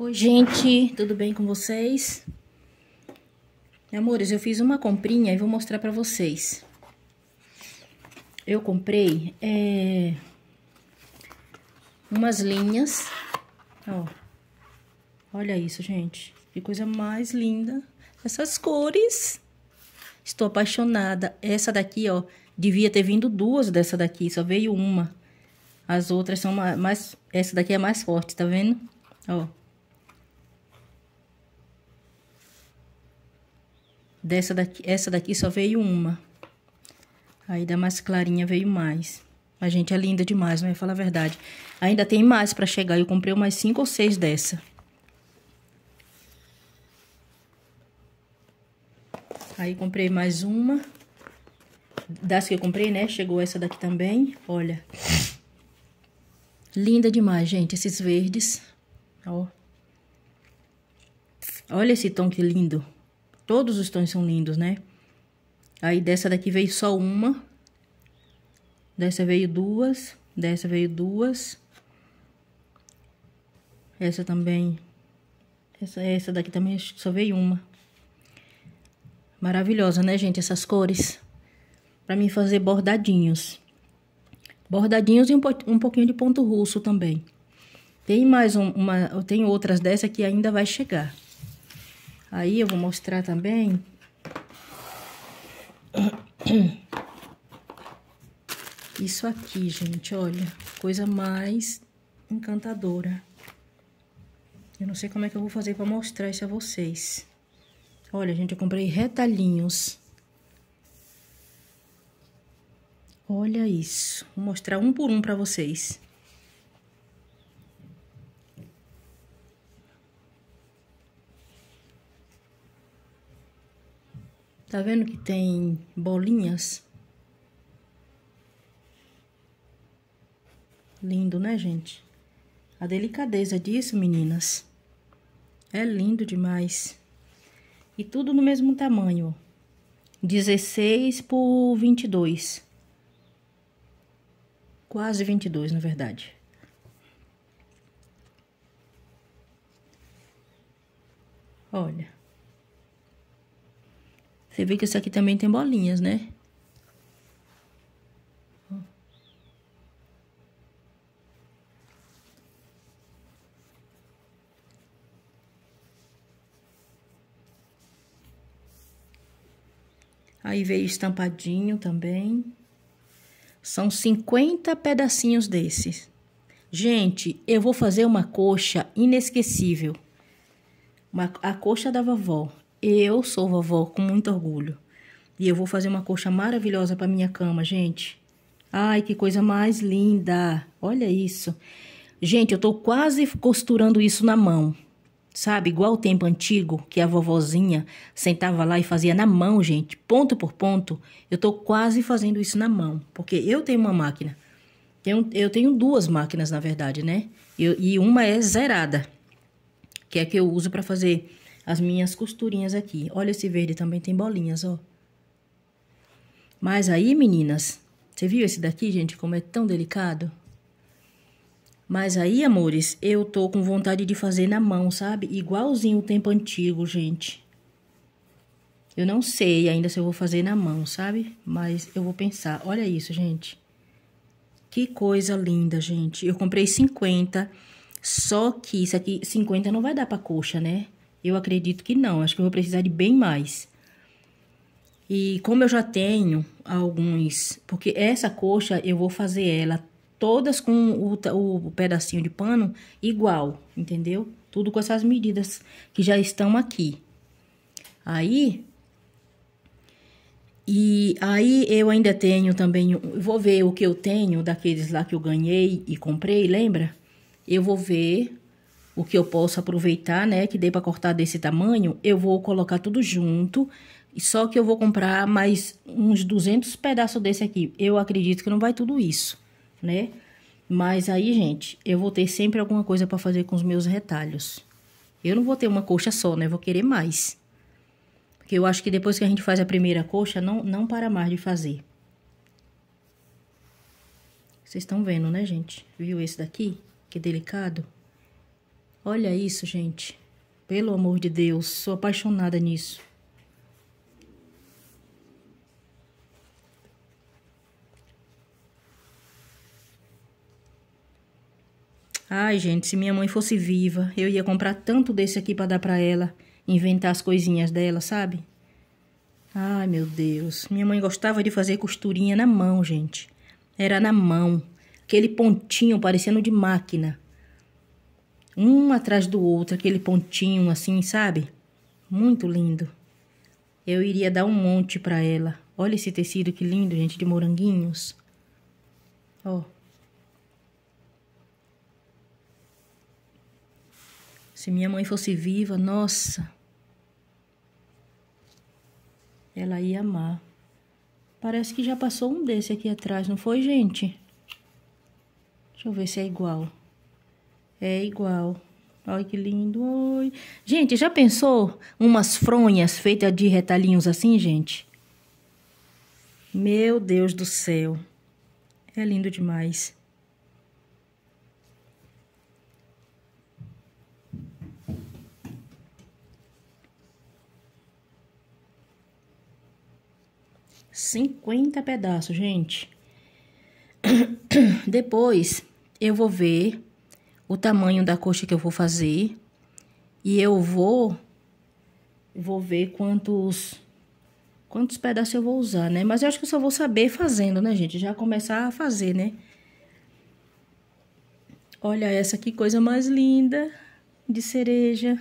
Oi, gente, tudo bem com vocês? Amores, eu fiz uma comprinha e vou mostrar pra vocês. Eu comprei é, umas linhas, ó. Olha isso, gente. Que coisa mais linda. Essas cores. Estou apaixonada. Essa daqui, ó, devia ter vindo duas dessa daqui, só veio uma. As outras são mais... Essa daqui é mais forte, tá vendo? Ó. Dessa daqui, essa daqui só veio uma. Aí da mais clarinha veio mais. Mas, gente, é linda demais, não é? Falar a verdade. Ainda tem mais para chegar. Eu comprei umas cinco ou seis dessa. Aí comprei mais uma. Das que eu comprei, né? Chegou essa daqui também. Olha. Linda demais, gente, esses verdes. Ó. Olha esse tom que lindo. Todos os tons são lindos, né? Aí dessa daqui veio só uma. Dessa veio duas. Dessa veio duas. Essa também. Essa, essa daqui também só veio uma. Maravilhosa, né, gente? Essas cores. Pra mim fazer bordadinhos. Bordadinhos e um, um pouquinho de ponto russo também. Tem mais um, uma... Tem outras dessa que ainda vai chegar. Aí eu vou mostrar também. Isso aqui, gente, olha. Coisa mais encantadora. Eu não sei como é que eu vou fazer para mostrar isso a vocês. Olha, gente, eu comprei retalhinhos. Olha isso. Vou mostrar um por um para vocês. Tá vendo que tem bolinhas? Lindo, né, gente? A delicadeza disso, meninas. É lindo demais. E tudo no mesmo tamanho, ó. 16 por 22. Quase 22, na verdade. Olha. Você vê que esse aqui também tem bolinhas, né? Aí veio estampadinho também. São 50 pedacinhos desses. Gente, eu vou fazer uma coxa inesquecível. Uma, a coxa da vovó. Eu sou vovó com muito orgulho. E eu vou fazer uma coxa maravilhosa para minha cama, gente. Ai, que coisa mais linda. Olha isso. Gente, eu tô quase costurando isso na mão. Sabe, igual o tempo antigo que a vovozinha sentava lá e fazia na mão, gente, ponto por ponto. Eu tô quase fazendo isso na mão, porque eu tenho uma máquina. Tenho, eu tenho duas máquinas, na verdade, né? Eu, e uma é zerada, que é a que eu uso para fazer as minhas costurinhas aqui. Olha, esse verde também tem bolinhas, ó. Mas aí, meninas, você viu esse daqui, gente, como é tão delicado? Mas aí, amores, eu tô com vontade de fazer na mão, sabe? Igualzinho o tempo antigo, gente. Eu não sei ainda se eu vou fazer na mão, sabe? Mas eu vou pensar. Olha isso, gente. Que coisa linda, gente. Eu comprei 50, só que isso aqui, 50 não vai dar pra coxa, né? Eu acredito que não, acho que eu vou precisar de bem mais. E como eu já tenho alguns, porque essa coxa eu vou fazer ela todas com o, o pedacinho de pano igual, entendeu? Tudo com essas medidas que já estão aqui. Aí, e aí eu ainda tenho também, vou ver o que eu tenho daqueles lá que eu ganhei e comprei, lembra? Eu vou ver o que eu posso aproveitar, né, que dê para cortar desse tamanho, eu vou colocar tudo junto. Só que eu vou comprar mais uns 200 pedaços desse aqui. Eu acredito que não vai tudo isso, né? Mas aí, gente, eu vou ter sempre alguma coisa para fazer com os meus retalhos. Eu não vou ter uma coxa só, né? Vou querer mais. Porque eu acho que depois que a gente faz a primeira coxa, não, não para mais de fazer. Vocês estão vendo, né, gente? Viu esse daqui? Que delicado. Olha isso, gente. Pelo amor de Deus, sou apaixonada nisso. Ai, gente, se minha mãe fosse viva, eu ia comprar tanto desse aqui para dar para ela, inventar as coisinhas dela, sabe? Ai, meu Deus. Minha mãe gostava de fazer costurinha na mão, gente. Era na mão. Aquele pontinho parecendo de máquina. Um atrás do outro, aquele pontinho assim, sabe? Muito lindo. Eu iria dar um monte para ela. Olha esse tecido que lindo, gente, de moranguinhos. Ó. Se minha mãe fosse viva, nossa. Ela ia amar. Parece que já passou um desse aqui atrás, não foi, gente? Deixa eu ver se é igual. É igual. Olha que lindo. Oi. Gente, já pensou umas fronhas feitas de retalhinhos assim, gente? Meu Deus do céu. É lindo demais. Cinquenta pedaços, gente. Depois eu vou ver o tamanho da coxa que eu vou fazer. E eu vou vou ver quantos quantos pedaços eu vou usar, né? Mas eu acho que eu só vou saber fazendo, né, gente? Já começar a fazer, né? Olha essa que coisa mais linda de cereja.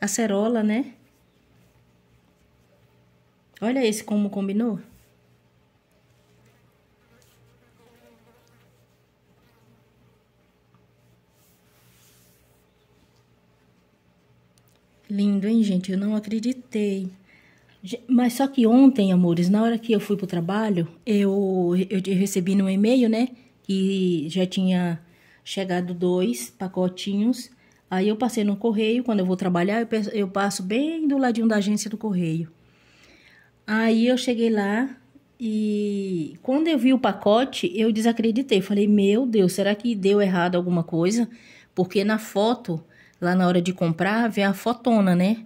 Acerola, né? Olha esse como combinou. Lindo, hein, gente? Eu não acreditei. Mas só que ontem, amores, na hora que eu fui pro trabalho, eu, eu recebi no e-mail, né? Que já tinha chegado dois pacotinhos. Aí eu passei no correio, quando eu vou trabalhar, eu, peço, eu passo bem do ladinho da agência do correio. Aí eu cheguei lá e quando eu vi o pacote, eu desacreditei. Falei, meu Deus, será que deu errado alguma coisa? Porque na foto lá na hora de comprar, ver a fotona, né?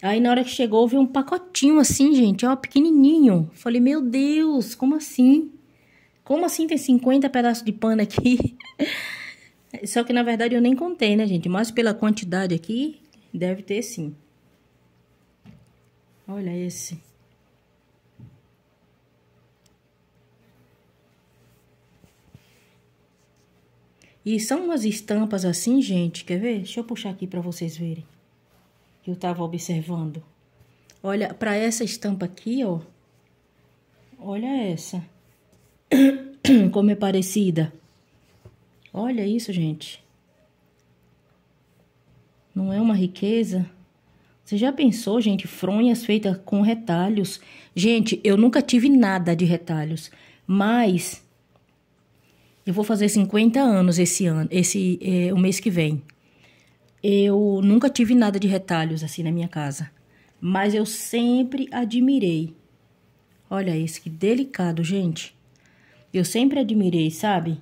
Aí na hora que chegou, vi um pacotinho assim, gente, ó, pequenininho. Falei, meu Deus, como assim? Como assim tem 50 pedaços de pano aqui? Só que na verdade eu nem contei, né, gente? Mas pela quantidade aqui, deve ter sim. Olha esse. E são umas estampas assim, gente. Quer ver? Deixa eu puxar aqui para vocês verem. Que eu tava observando. Olha, para essa estampa aqui, ó. Olha essa. Como é parecida. Olha isso, gente. Não é uma riqueza? Você já pensou, gente, fronhas feitas com retalhos? Gente, eu nunca tive nada de retalhos, mas eu vou fazer 50 anos esse ano, esse é, o mês que vem. Eu nunca tive nada de retalhos assim na minha casa, mas eu sempre admirei. Olha isso, que delicado, gente. Eu sempre admirei, sabe?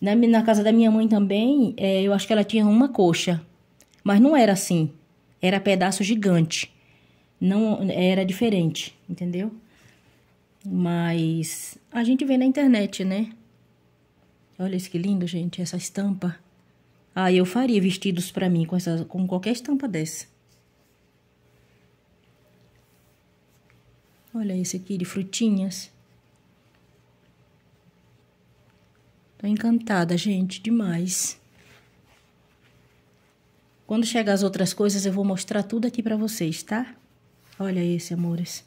Na, na casa da minha mãe também, é, eu acho que ela tinha uma coxa, mas não era assim. Era pedaço gigante. Não era diferente, entendeu? Mas a gente vê na internet, né? Olha isso que lindo, gente, essa estampa. Ah, eu faria vestidos para mim com, essa, com qualquer estampa dessa. Olha esse aqui de frutinhas. Tô encantada, gente, demais. Quando chegar as outras coisas, eu vou mostrar tudo aqui para vocês, tá? Olha esse, amores.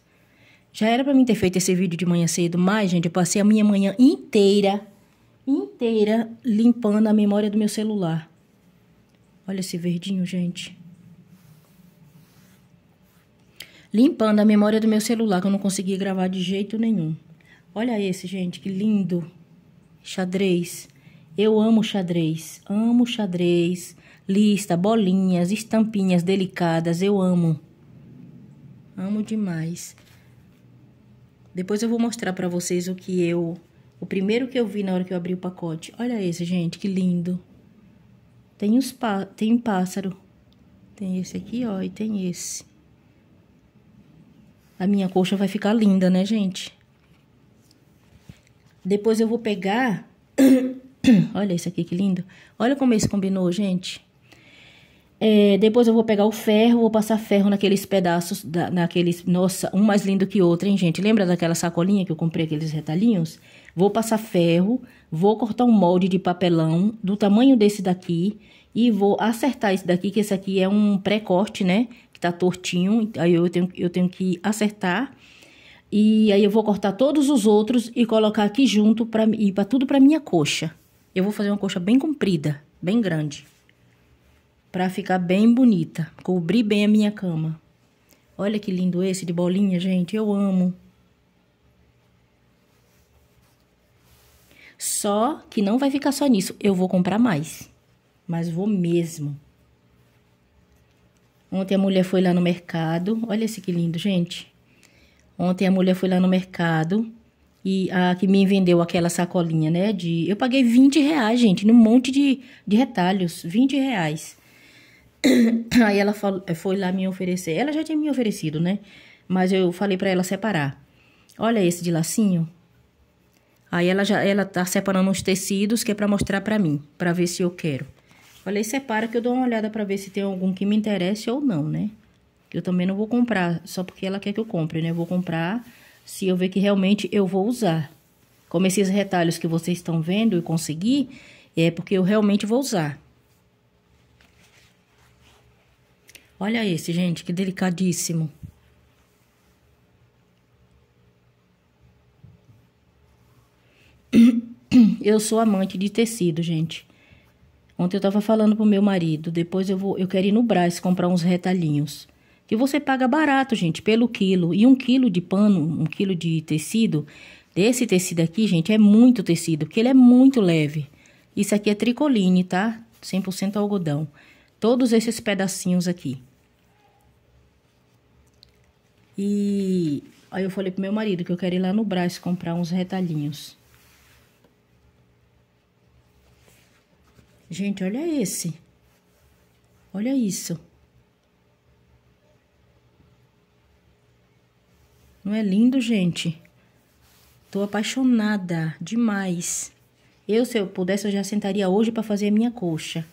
Já era para mim ter feito esse vídeo de manhã cedo, mas, gente, eu passei a minha manhã inteira inteira limpando a memória do meu celular. Olha esse verdinho, gente. Limpando a memória do meu celular, que eu não conseguia gravar de jeito nenhum. Olha esse, gente, que lindo. Xadrez. Eu amo xadrez. Amo xadrez. Lista, bolinhas, estampinhas delicadas. Eu amo. Amo demais. Depois eu vou mostrar para vocês o que eu o primeiro que eu vi na hora que eu abri o pacote. Olha esse, gente, que lindo. Tem, os pá tem um pássaro. Tem esse aqui, ó, e tem esse. A minha colcha vai ficar linda, né, gente? Depois eu vou pegar... Olha esse aqui, que lindo. Olha como esse combinou, gente. É, depois eu vou pegar o ferro, vou passar ferro naqueles pedaços, da, naqueles... Nossa, um mais lindo que o outro, hein, gente? Lembra daquela sacolinha que eu comprei aqueles retalhinhos? Vou passar ferro, vou cortar um molde de papelão do tamanho desse daqui e vou acertar esse daqui, que esse aqui é um pré-corte, né? Que tá tortinho, aí eu tenho, eu tenho que acertar. E aí eu vou cortar todos os outros e colocar aqui junto para ir para tudo para minha coxa. Eu vou fazer uma coxa bem comprida, bem grande. Para ficar bem bonita, cobrir bem a minha cama. Olha que lindo esse de bolinha, gente, eu amo. Só que não vai ficar só nisso. Eu vou comprar mais. Mas vou mesmo. Ontem a mulher foi lá no mercado. Olha esse que lindo, gente. Ontem a mulher foi lá no mercado e a que me vendeu aquela sacolinha, né? De, eu paguei 20 reais, gente, num monte de, de retalhos. 20 reais. Aí ela falou, foi lá me oferecer. Ela já tinha me oferecido, né? Mas eu falei para ela separar. Olha esse de lacinho. Aí ela já ela tá separando os tecidos que é para mostrar para mim, para ver se eu quero. Falei, separa que eu dou uma olhada para ver se tem algum que me interesse ou não, né? Eu também não vou comprar só porque ela quer que eu compre, né? Eu vou comprar se eu ver que realmente eu vou usar. Como esses retalhos que vocês estão vendo e consegui, é porque eu realmente vou usar. Olha esse, gente, que delicadíssimo. Eu sou amante de tecido, gente. Ontem eu tava falando pro meu marido, depois eu vou, eu quero ir no Brás comprar uns retalhinhos. Que você paga barato, gente, pelo quilo. E um quilo de pano, um quilo de tecido, desse tecido aqui, gente, é muito tecido, porque ele é muito leve. Isso aqui é tricoline, tá? 100% algodão. Todos esses pedacinhos aqui. E aí eu falei pro meu marido que eu quero ir lá no Brás comprar uns retalhinhos. Gente, olha esse. Olha isso. Não é lindo, gente? Tô apaixonada demais. Eu, se eu pudesse, eu já sentaria hoje para fazer a minha coxa.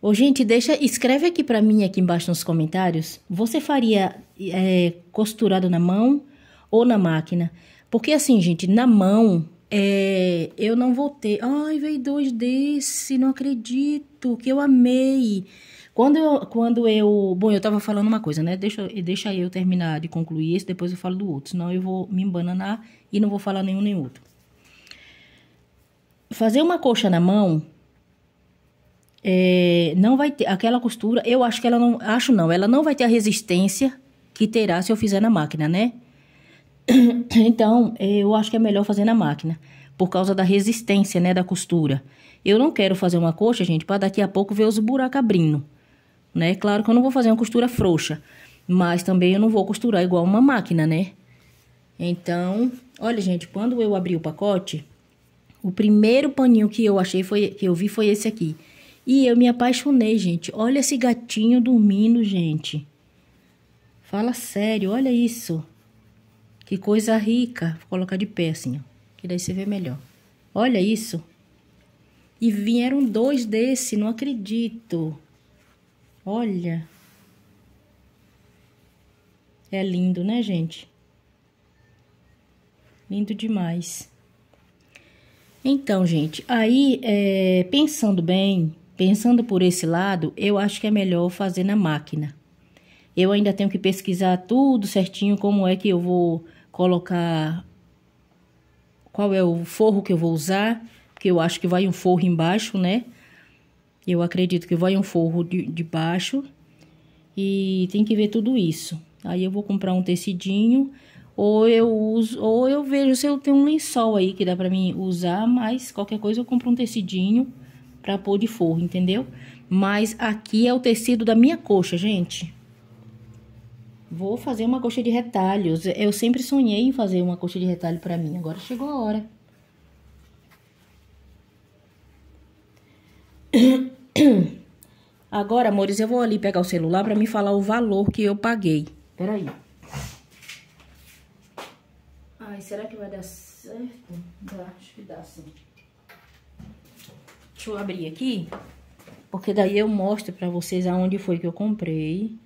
Ô, gente, deixa, escreve aqui para mim, aqui embaixo nos comentários, você faria é, costurado na mão ou na máquina? Porque assim, gente, na mão é, eu não voltei. Ai, veio dois desse, não acredito, que eu amei. Quando eu, quando eu. Bom, eu tava falando uma coisa, né? Deixa, deixa eu terminar de concluir esse, depois eu falo do outro. Senão eu vou me embananar e não vou falar nenhum nem outro. Fazer uma coxa na mão. É, não vai ter. Aquela costura, eu acho que ela não. Acho não, ela não vai ter a resistência que terá se eu fizer na máquina, né? Então, eu acho que é melhor fazer na máquina, por causa da resistência, né, da costura. Eu não quero fazer uma coxa, gente, para daqui a pouco ver os buracos abrindo, né? Claro que eu não vou fazer uma costura frouxa, mas também eu não vou costurar igual uma máquina, né? Então, olha, gente, quando eu abri o pacote, o primeiro paninho que eu achei foi que eu vi foi esse aqui. E eu me apaixonei, gente. Olha esse gatinho dormindo, gente. Fala sério, olha isso. Que coisa rica. Vou colocar de pé assim, ó. Que daí você vê melhor. Olha isso. E vieram dois desse, não acredito. Olha. É lindo, né, gente? Lindo demais. Então, gente, aí, é, pensando bem, pensando por esse lado, eu acho que é melhor fazer na máquina. Eu ainda tenho que pesquisar tudo certinho como é que eu vou colocar qual é o forro que eu vou usar, porque eu acho que vai um forro embaixo, né? Eu acredito que vai um forro de, de baixo e tem que ver tudo isso. Aí eu vou comprar um tecidinho ou eu uso, ou eu vejo se eu tenho um lençol aí que dá para mim usar, mas qualquer coisa eu compro um tecidinho para pôr de forro, entendeu? Mas aqui é o tecido da minha coxa, gente. Vou fazer uma coxa de retalhos. Eu sempre sonhei em fazer uma coxa de retalho para mim. Agora chegou a hora. Agora, amores, eu vou ali pegar o celular para me falar o valor que eu paguei. Peraí. Ai, será que vai dar certo? Dá, acho que dá sim. Deixa eu abrir aqui, porque daí eu mostro para vocês aonde foi que eu comprei.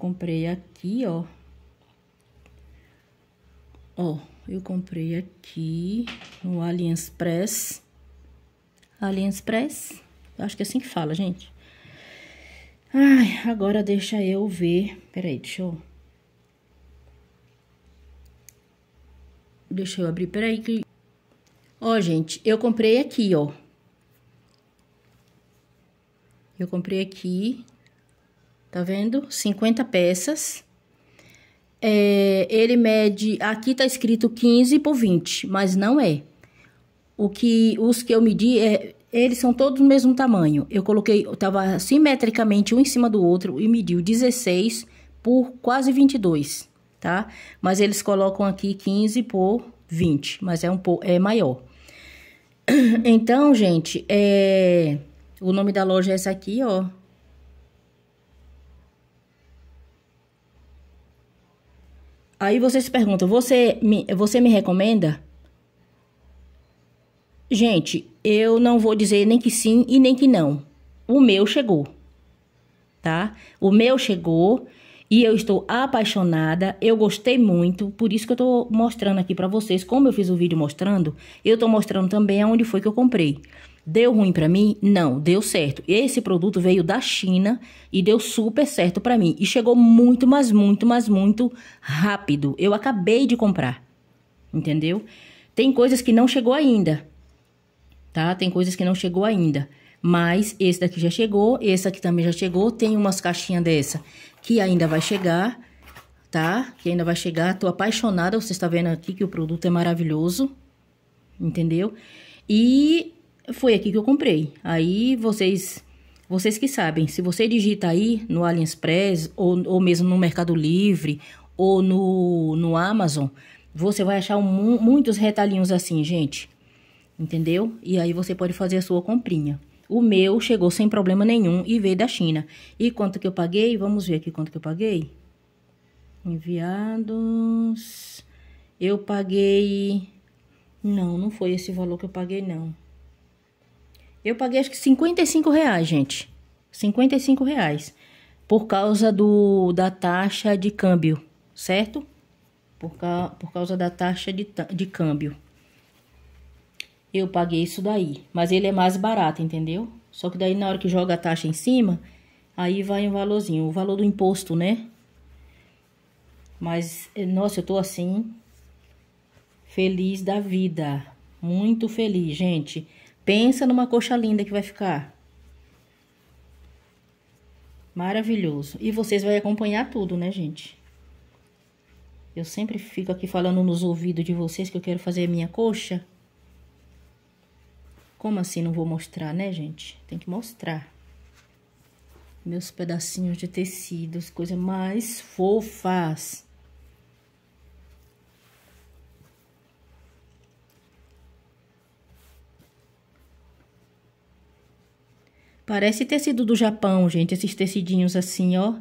comprei aqui, ó. Ó, eu comprei aqui no AliExpress. AliExpress, Acho que é assim que fala, gente. Ai, agora deixa eu ver. Peraí, deixa eu... Deixa eu abrir, peraí que... Ó, gente, eu comprei aqui, ó. Eu comprei aqui tá vendo? 50 peças. É, ele mede, aqui tá escrito 15 por 20, mas não é. O que, os que eu medi, é, eles são todos do mesmo tamanho. Eu coloquei, eu tava simetricamente um em cima do outro e mediu 16 por quase 22, tá? Mas eles colocam aqui 15 por 20, mas é um pouco, é maior. Então, gente, é... O nome da loja é essa aqui, ó. Aí você se pergunta, você me, você me recomenda? Gente, eu não vou dizer nem que sim e nem que não. O meu chegou, tá? O meu chegou e eu estou apaixonada, eu gostei muito, por isso que eu tô mostrando aqui para vocês, como eu fiz o vídeo mostrando, eu tô mostrando também aonde foi que eu comprei. Deu ruim para mim? Não, deu certo. Esse produto veio da China e deu super certo para mim e chegou muito, mas muito, mas muito rápido. Eu acabei de comprar. Entendeu? Tem coisas que não chegou ainda. Tá? Tem coisas que não chegou ainda. Mas esse daqui já chegou, esse aqui também já chegou, tem umas caixinhas dessa que ainda vai chegar, tá? Que ainda vai chegar. Tô apaixonada, você está vendo aqui que o produto é maravilhoso. Entendeu? E foi aqui que eu comprei. Aí vocês vocês que sabem, se você digita aí no AliExpress ou, ou mesmo no Mercado Livre ou no, no Amazon, você vai achar um, muitos retalhinhos assim, gente. Entendeu? E aí você pode fazer a sua comprinha. O meu chegou sem problema nenhum e veio da China. E quanto que eu paguei? Vamos ver aqui quanto que eu paguei. Enviados. Eu paguei... Não, não foi esse valor que eu paguei, não. Eu paguei acho que 55 reais, gente. 55 reais. Por causa do, da taxa de câmbio, certo? Por, ca, por causa da taxa de, de câmbio. Eu paguei isso daí. Mas ele é mais barato, entendeu? Só que daí na hora que joga a taxa em cima, aí vai um valorzinho. O valor do imposto, né? Mas, eh, nossa, eu tô assim. Feliz da vida. Muito feliz, gente. Pensa numa coxa linda que vai ficar. Maravilhoso. E vocês vão acompanhar tudo, né, gente? Eu sempre fico aqui falando nos ouvidos de vocês que eu quero fazer a minha coxa. Como assim não vou mostrar, né, gente? Tem que mostrar. Meus pedacinhos de tecidos, coisa mais fofas. Parece tecido do Japão, gente, esses tecidinhos assim, ó.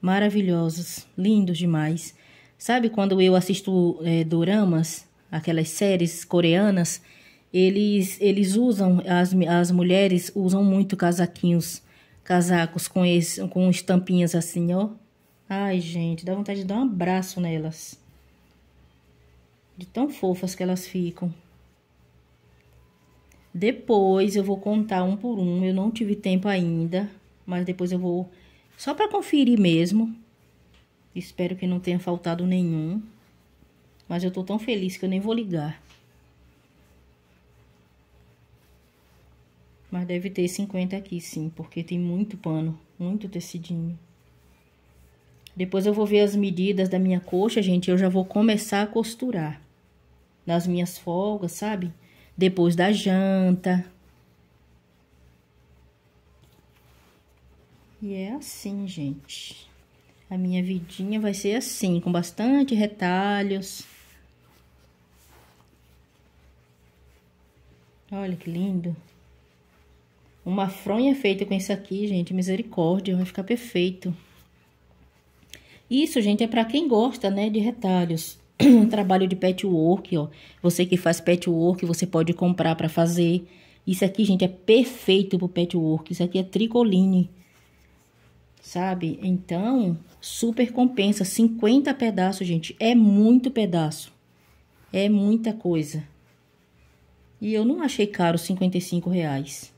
Maravilhosos, lindos demais. Sabe quando eu assisto é, doramas, aquelas séries coreanas, eles, eles usam, as, as mulheres usam muito casaquinhos, casacos com, esse, com estampinhas assim, ó. Ai, gente, dá vontade de dar um abraço nelas. De tão fofas que elas ficam. Depois eu vou contar um por um, eu não tive tempo ainda, mas depois eu vou só para conferir mesmo. Espero que não tenha faltado nenhum. Mas eu tô tão feliz que eu nem vou ligar. Mas deve ter 50 aqui, sim, porque tem muito pano, muito tecidinho. Depois eu vou ver as medidas da minha coxa, gente, eu já vou começar a costurar. Nas minhas folgas, sabe? depois da janta. E é assim, gente. A minha vidinha vai ser assim, com bastante retalhos. Olha que lindo. Uma fronha feita com isso aqui, gente, misericórdia, vai ficar perfeito. Isso, gente, é para quem gosta, né, de retalhos. trabalho de patchwork, ó. Você que faz patchwork, você pode comprar para fazer. Isso aqui, gente, é perfeito pro patchwork. Isso aqui é tricoline, sabe? Então, super compensa. 50 pedaços, gente. É muito pedaço. É muita coisa. E eu não achei caro 55 reais.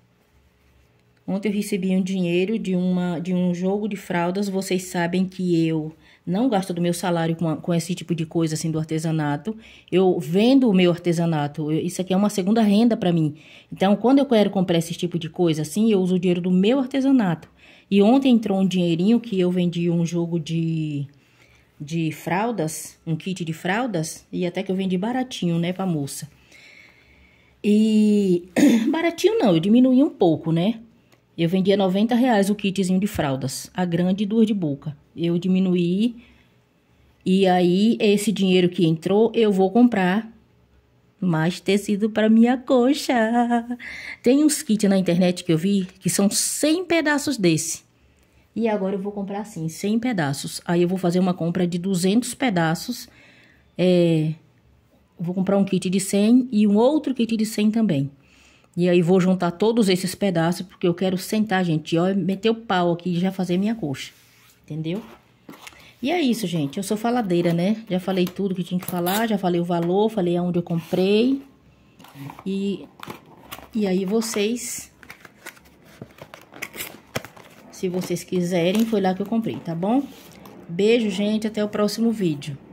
Ontem eu recebi um dinheiro de, uma, de um jogo de fraldas. Vocês sabem que eu não gasto do meu salário com, com esse tipo de coisa assim do artesanato. Eu vendo o meu artesanato. Eu, isso aqui é uma segunda renda para mim. Então, quando eu quero comprar esse tipo de coisa assim, eu uso o dinheiro do meu artesanato. E ontem entrou um dinheirinho que eu vendi um jogo de de fraldas, um kit de fraldas, e até que eu vendi baratinho, né, pra moça. E baratinho não, eu diminui um pouco, né? Eu vendia 90 reais o kitzinho de fraldas, a grande e duas de boca. Eu diminuí e aí esse dinheiro que entrou eu vou comprar mais tecido para minha coxa. Tem uns kits na internet que eu vi que são 100 pedaços desse. E agora eu vou comprar assim, 100 pedaços. Aí eu vou fazer uma compra de 200 pedaços. É, vou comprar um kit de 100 e um outro kit de 100 também. E aí vou juntar todos esses pedaços, porque eu quero sentar, gente, ó, meter o pau aqui e já fazer minha coxa, entendeu? E é isso, gente, eu sou faladeira, né? Já falei tudo que tinha que falar, já falei o valor, falei aonde eu comprei. E, e aí vocês, se vocês quiserem, foi lá que eu comprei, tá bom? Beijo, gente, até o próximo vídeo.